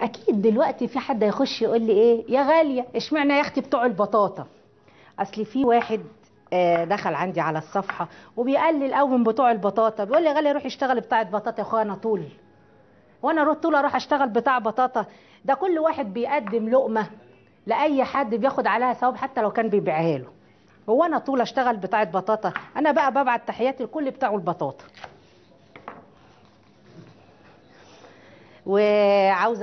اكيد دلوقتي في حد هيخش يقول لي ايه يا غاليه اشمعنى يا اختي بتوع البطاطا اصل في واحد آه، دخل عندي على الصفحه وبيقلل قوي من بتوع البطاطا بيقول لي غاليه روح اشتغلي بتاعه بطاطا يا اخويا انا طول وانا روح طول اروح اشتغل بتاع بطاطا ده كل واحد بيقدم لقمه لاي حد بياخد عليها ثواب حتى لو كان بيبيعها له هو انا طول اشتغل بتاعه بطاطا انا بقى ببعت تحياتي لكل بتاع البطاطا وعاوزه